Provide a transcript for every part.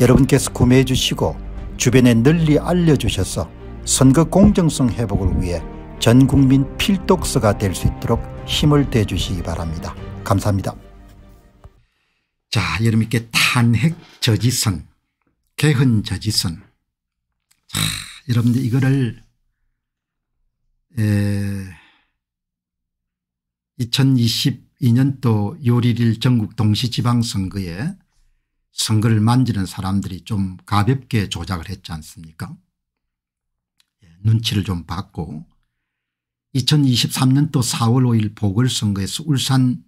여러분께서 구매해 주시고 주변에 널리 알려주셔서 선거 공정성 회복을 위해 전국민 필독서가 될 수 있도록 힘을 대주시기 바랍니다. 감사합니다. 자 여러분께 탄핵 저지선 개헌 저지선 자, 여러분들 이거를 2022년도 6월 일 전국 동시지방선거에 선거를 만지는 사람들이 좀 가볍게 조작을 했지 않습니까 예, 눈치를 좀 봤고 2023년도 4월 5일 보궐선거에서 울산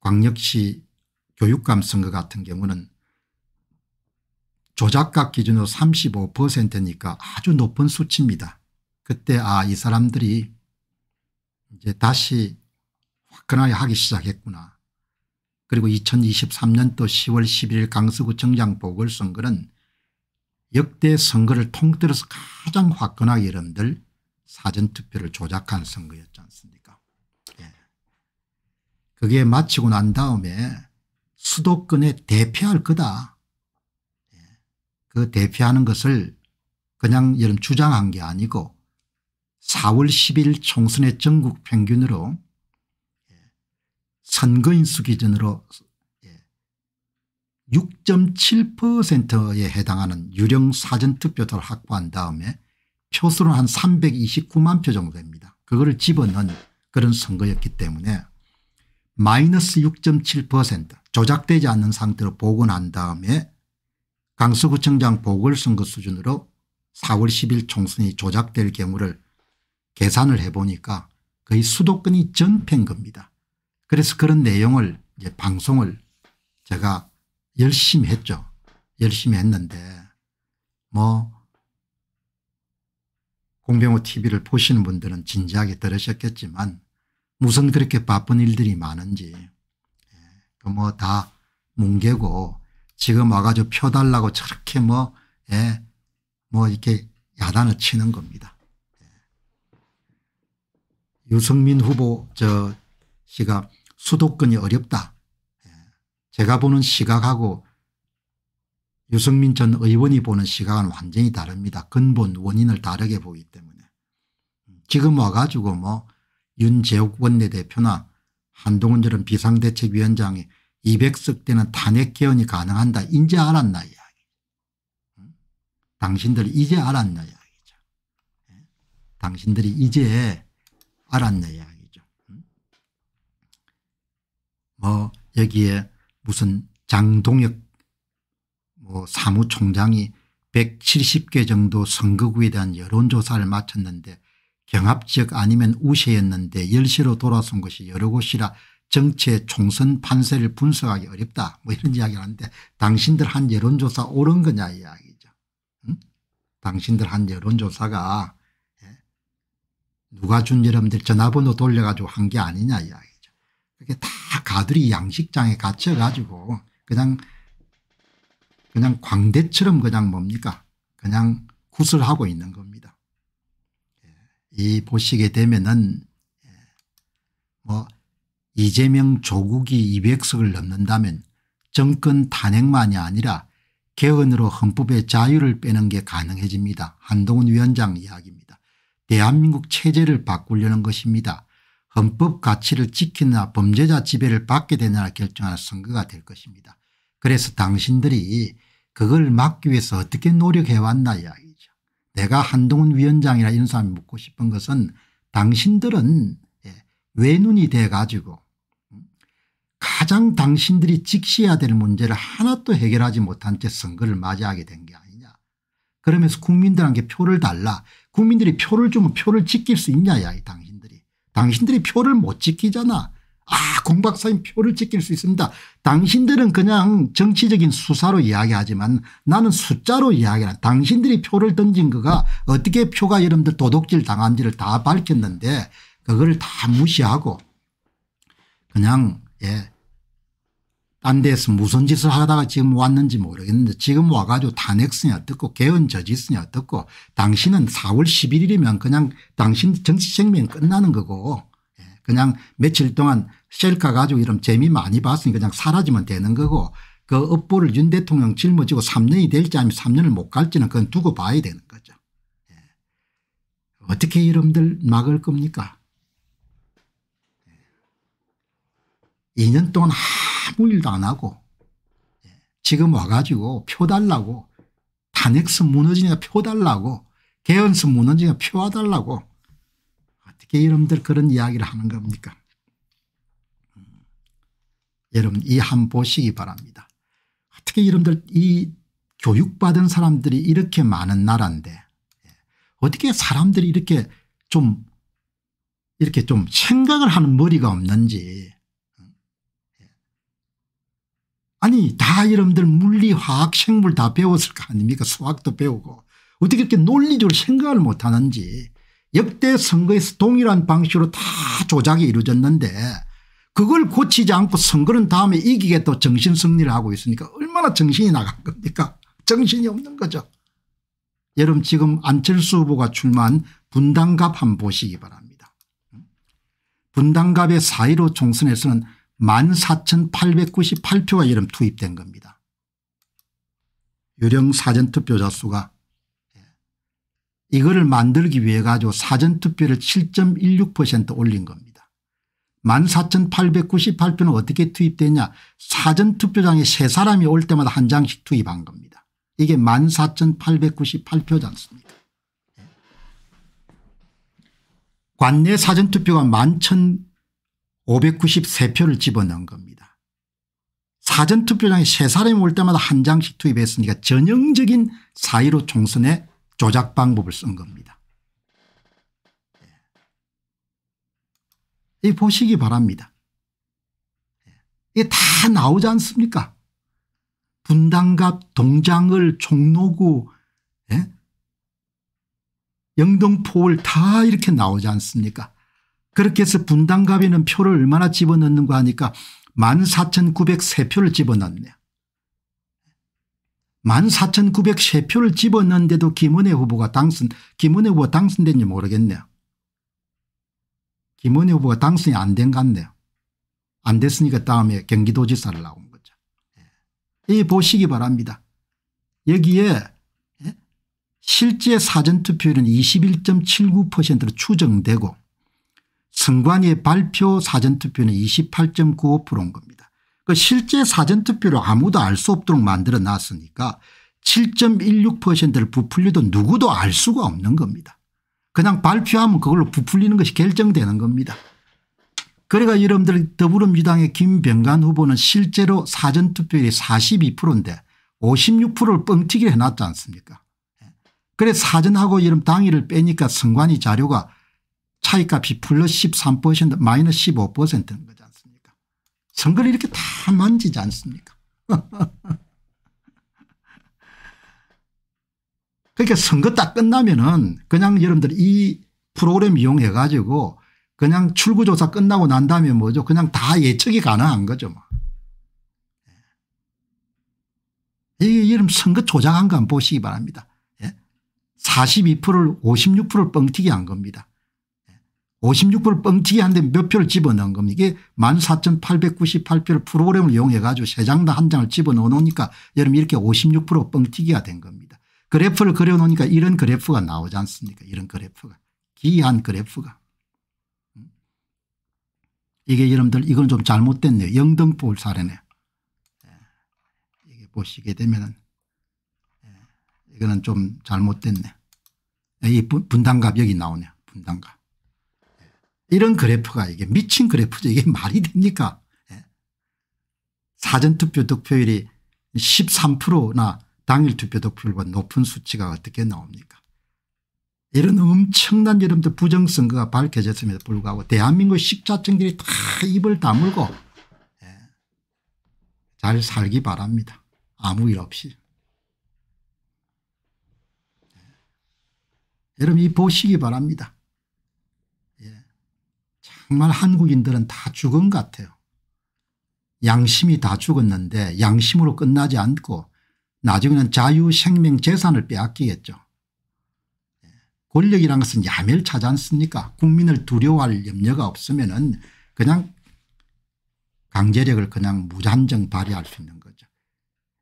광역시 교육감 선거 같은 경우는 조작각 기준으로 35%니까 아주 높은 수치입니다. 그때 아이 사람들이 이제 다시 화끈하게 하기 시작했구나. 그리고 2023년도 10월 11일 강서구청장 보궐선거는 역대 선거를 통틀어서 가장 화끈하게 여러분들 사전투표를 조작한 선거였지 않습니까 예. 그게 마치고 난 다음에 수도권에 대표할 거다. 예. 그 대표하는 것을 그냥 여러분 주장한 게 아니고 4월 10일 총선의 전국 평균으로 선거인 수 기준으로 6.7%에 예, 해당하는 유령 사전투표들을 확보한 다음에 표수로 한 329만 표 정도 됩니다. 그거를 집어넣은 그런 선거였기 때문에 마이너스 6.7% 조작되지 않는 상태로 복원한 다음에 강서구청장 보궐선거 수준으로 4월 10일 총선이 조작될 경우를 계산을 해보니까 거의 수도권이 전패인 겁니다. 그래서 그런 내용을 이제 방송을 제가 열심히 했죠. 열심히 했는데 뭐 공병호 tv를 보시는 분들은 진지하게 들으셨겠지만 무슨 그렇게 바쁜 일들이 많은지 예, 그 뭐다 뭉개고 지금 와가지고 표 달라고 저렇게 뭐, 예, 뭐 이렇게 야단을 치는 겁니다. 예. 유승민 후보 저 씨가 수도권이 어렵다. 예. 제가 보는 시각하고 유승민 전 의원이 보는 시각은 완전히 다릅니다. 근본 원인을 다르게 보기 때문에. 지금 와가지고 뭐 윤재욱 원내대표나 한동훈 저런 비상대책위원장이 200석 때는 탄핵 개헌이 가능한다. 이제 알았나 이야기. 응? 당신들 이제 알았나 이야기죠. 예? 당신들이 이제 알았나 이야기. 뭐 여기에 무슨 장동혁 뭐 사무총장이 170개 정도 선거구에 대한 여론조사를 마쳤는데 경합지역 아니면 우세였는데 열시로 돌아선 것이 여러 곳이라 정치의 총선 판세를 분석하기 어렵다 뭐 이런 이야기를 하는데 당신들 한 여론조사 옳은 거냐 이야기죠. 응? 당신들 한 여론조사가 예, 누가 준 여러분들 전화번호 돌려가지고 한 게 아니냐 이야기. 그게 다 가들이 양식장에 갇혀가지고 그냥 그냥 광대처럼 그냥 뭡니까 그냥 구슬하고 있는 겁니다. 예. 이 보시게 되면은 예. 뭐 이재명 조국이 200석을 넘는다면 정권 탄핵만이 아니라 개헌으로 헌법의 자유를 빼는 게 가능해집니다. 한동훈 위원장 이야기입니다. 대한민국 체제를 바꾸려는 것입니다. 헌법 가치를 지키느냐 범죄자 지배를 받게 되느냐 결정하는 선거가 될 것입니다. 그래서 당신들이 그걸 막기 위해서 어떻게 노력해왔나 이야기죠. 내가 한동훈 위원장이나 이런 사람이 묻고 싶은 것은 당신들은 예, 외눈이 돼 가지고 음, 가장 당신들이 직시해야 될 문제를 하나도 해결하지 못한 채 선거를 맞이하게 된 게 아니냐. 그러면서 국민들한테 표를 달라. 국민들이 표를 주면 표를 지킬 수 있냐 이야기 당신. 당신들이 표를 못 지키잖아. 아 공박사님 표를 지킬 수 있습니다. 당신들은 그냥 정치적인 수사로 이야기하지만 나는 숫자로 이야기한 당신들이 표를 던진 거가 어떻게 표가 여러분들 도둑질 당한지를 다 밝혔는데 그걸 다 무시하고 그냥 예딴 데에서 무슨 짓을 하다가 지금 왔는지 모르겠는데 지금 와가지고 탄핵쓰냐 어떻고 개헌 저지쓰냐 어떻고 당신은 4월 11일이면 그냥 당신 정치 생명 이 끝나는 거고 예, 그냥 며칠 동안 셀카 가지고 이런 재미 많이 봤으니 그냥 사라지면 되는 거고 그 업보를 윤 대통령 짊어지고 3년이 될지 아니면 3년을 못 갈지는 그건 두고 봐야 되는 거죠. 예. 어떻게 이름들 막을 겁니까 2년 예. 동안 통일도 안 하고 예, 지금 와가지고 표 달라고 탄핵선 무너지니까 표 달라고 개헌선 무너지니까 표 달라고 어떻게 여러분들 그런 이야기를 하는 겁니까 음, 여러분 이한 보시기 바랍니다. 어떻게 여러분들 이 교육받은 사람들이 이렇게 많은 나라인데 예, 어떻게 사람들이 이렇게 좀 이렇게 좀 생각을 하는 머리가 없는지 아니 다 여러분들 물리 화학 생물 다 배웠을 거 아닙니까 수학도 배우고 어떻게 이렇게 논리적으로 생각을 못하는지 역대 선거에서 동일한 방식으로 다 조작이 이루어졌는데 그걸 고치지 않고 선거는 다음에 이기게 또 정신 승리를 하고 있으니까 얼마나 정신이 나간 겁니까 정신이 없는 거죠. 여러분 지금 안철수 후보가 출마한 분당갑 한번 보시기 바랍니다. 분당갑의 4.15 총선에서는 14,898표가 이름 투입된 겁니다. 유령 사전투표자 수가 예. 이거를 만들기 위해 가지고 사전투표를 7.16% 올린 겁니다. 14,898표는 어떻게 투입되냐 사전투표장에 세 사람이 올 때마다 한 장씩 투입한 겁니다. 이게 14,898표지 않습니까 예. 관내 사전투표가 593표를 집어넣은 겁니다. 사전투표장에 세 사람이 올 때마다 한 장씩 투입했으니까 전형적인 사1 5 총선의 조작 방법을 쓴 겁니다. 예. 이 보시기 바랍니다. 예. 이게 다 나오지 않습니까? 분당갑, 동장을, 종로구, 예? 영등포울 다 이렇게 나오지 않습니까? 그렇게 해서 분당갑에는 표를 얼마나 집어넣는가 하니까 14,903표를 집어넣네요. 14,903표를 집어넣는데도 김은혜 후보가 당선 김은혜 후보가 당선된지 모르겠네요. 김은혜 후보가 당선이 안 된 것 같네요. 안 됐으니까 다음에 경기도지사를 나온 거죠. 예. 이 보시기 바랍니다. 여기에 예? 실제 사전투표율은 21.79%로 추정되고 선관위의 발표 사전투표는 28.95%인 겁니다. 그 실제 사전투표를 아무도 알 수 없도록 만들어 놨으니까 7.16%를 부풀려도 누구도 알 수가 없는 겁니다. 그냥 발표하면 그걸로 부풀리는 것이 결정되는 겁니다. 그러니까 여러분들 더불어민주당의 김병관 후보는 실제로 사전투표율이 42%인데 56%를 뻥튀기를 해놨지 않습니까 예. 그래 사전하고 이름 당일을 빼니까 선관위 자료가 차이값이 플러스 13% 마이너스 15%인 거지 않습니까 선거를 이렇게 다 만지지 않습니까 그러니까 선거 딱 끝나면은 그냥 여러분들 이 프로그램 이용해 가지고 그냥 출구조사 끝나고 난 다음에 뭐죠 그냥 다 예측이 가능한 거죠 뭐. 예. 이게 여러 선거 조작한 거 한번 보시기 바랍니다. 예? 42%를 56%를 뻥튀기 한 겁니다. 56표를 뻥튀기 하는데 몇 표를 집어넣은 겁니다. 14,898표를 프로그램을 이용해 가지고 세 장당 한 장을 집어넣어 놓으니까 여러분 이렇게 56% 뻥튀기가 된 겁니다. 그래프를 그려 놓으니까 이런 그래프가 나오지 않습니까 이런 그래프가 기이한 그래프가 음. 이게 여러분들 이건 좀 잘못됐네요. 영등포 사례네요. 예. 이게 보시게 되면은 예. 이거는 좀 잘못됐네. 예, 이 분당갑 여기 나오네요. 분당갑. 이런 그래프가 이게 미친 그래프죠. 이게 말이 됩니까? 예. 사전투표 득표율이 13%나 당일 투표 득표율보 높은 수치가 어떻게 나옵니까? 이런 엄청난 여러분들 부정선거가 밝혀졌음에도 불구하고 대한민국 식자층들이 다 입을 다물고 예, 잘 살기 바랍니다. 아무 일 없이. 예. 여러분 이 보시기 바랍니다. 정말 한국인들은 다 죽은 것 같아요. 양심이 다 죽었는데 양심으로 끝나지 않고 나중에는 자유 생명 재산을 빼앗기겠죠. 예. 권력이란 것은 야멸차지 않습니까 국민을 두려워할 염려가 없으면 은 그냥 강제력을 그냥 무한정 발휘할 수 있는 거죠.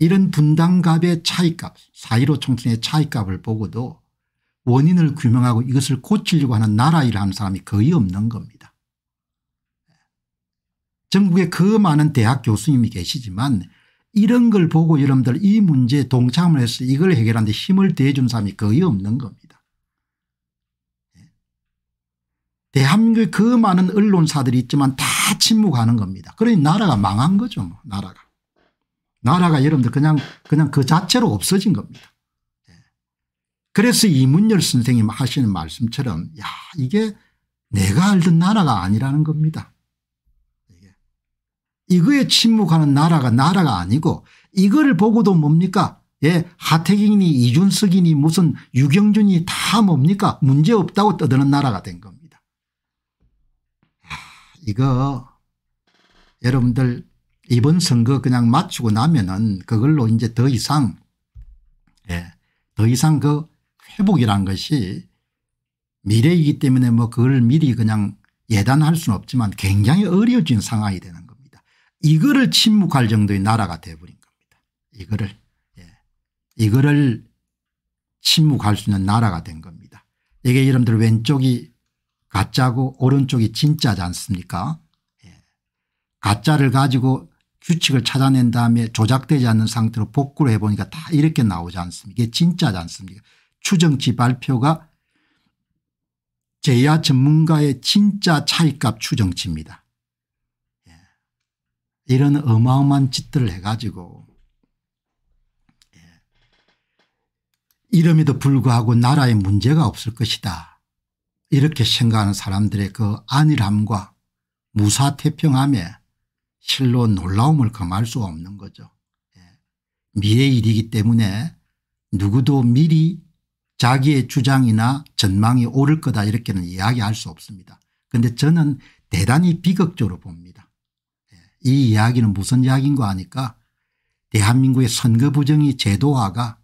이런 분당갑의 차이값 4.15 총선의 차이값을 보고도 원인을 규명하고 이것을 고치려고 하는 나라 일하는 사람이 거의 없는 겁니다. 전국에 그 많은 대학 교수님이 계시지만 이런 걸 보고 여러분들 이 문제에 동참을 해서 이걸 해결하는데 힘을 대준 사람이 거의 없는 겁니다. 예. 대한민국에 그 많은 언론사들이 있지만 다 침묵하는 겁니다. 그러니 나라가 망한 거죠. 뭐, 나라가. 나라가 여러분들 그냥 그냥 그 자체로 없어진 겁니다. 예. 그래서 이문열 선생님 하시는 말씀처럼 야 이게 내가 알던 나라가 아니라는 겁니다. 이거에 침묵하는 나라가 나라가 아니고 이거를 보고도 뭡니까 예 하태경이니 이준석이니 무슨 유경준이 다 뭡니까 문제없다고 떠드는 나라가 된 겁니다. 아, 이거 여러분들 이번 선거 그냥 맞추고 나면은 그걸로 이제 더 이상 예, 더 이상 그 회복이란 것이 미래이기 때문에 뭐 그걸 미리 그냥 예단할 수는 없지만 굉장히 어려워진 상황이 되는 이거를 침묵할 정도의 나라가 돼버린 겁니다. 이거를 예. 이거를 침묵할 수 있는 나라가 된 겁니다. 이게 여러분들 왼쪽이 가짜고 오른쪽이 진짜지 않습니까 예. 가짜를 가지고 규칙을 찾아낸 다음에 조작되지 않는 상태로 복구를 해보니까 다 이렇게 나오지 않습니까 이게 진짜지 않습니까 추정치 발표가 제야 전문가의 진짜 차익값 추정치입니다. 이런 어마어마한 짓들을 해가지고 예. 이름에도 불구하고 나라에 문제가 없을 것이다. 이렇게 생각하는 사람들의 그 안일함과 무사태평함에 실로 놀라움을 금할 수 없는 거죠. 예. 미의 일이기 때문에 누구도 미리 자기의 주장이나 전망이 오를 거다 이렇게는 이야기할 수 없습니다. 그런데 저는 대단히 비극적으로 봅니다. 이 이야기는 무슨 이야기인 가하니까 대한민국의 선거 부정이 제도화가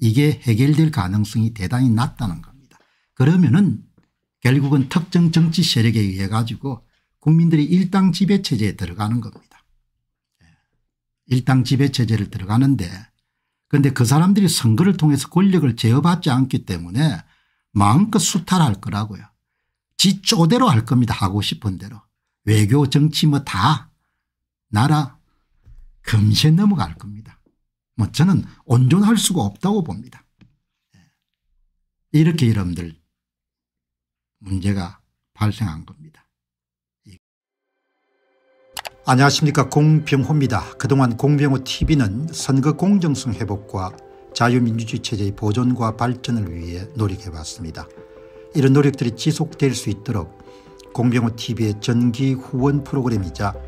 이게 해결될 가능성이 대단히 낮다는 겁니다. 그러면은 결국은 특정 정치 세력에 의해 가지고 국민들이 일당 지배체제에 들어가는 겁니다. 예. 일당 지배체제를 들어가는데 그런데 그 사람들이 선거를 통해서 권력을 제어받지 않기 때문에 마음껏 수탈할 거라고요. 지 쪼대로 할 겁니다. 하고 싶은 대로. 외교 정치 뭐다 나라 금세 넘어갈 겁니다. 뭐 저는 온전할 수가 없다고 봅니다. 예. 이렇게 여러분들 문제가 발생한 겁니다. 예. 안녕하십니까 공병호입니다. 그동안 공병호 tv는 선거 공정성 회복과 자유민주주의 체제의 보존과 발전을 위해 노력해왔습니다. 이런 노력들이 지속될 수 있도록 공병호 tv의 전기 후원 프로그램이자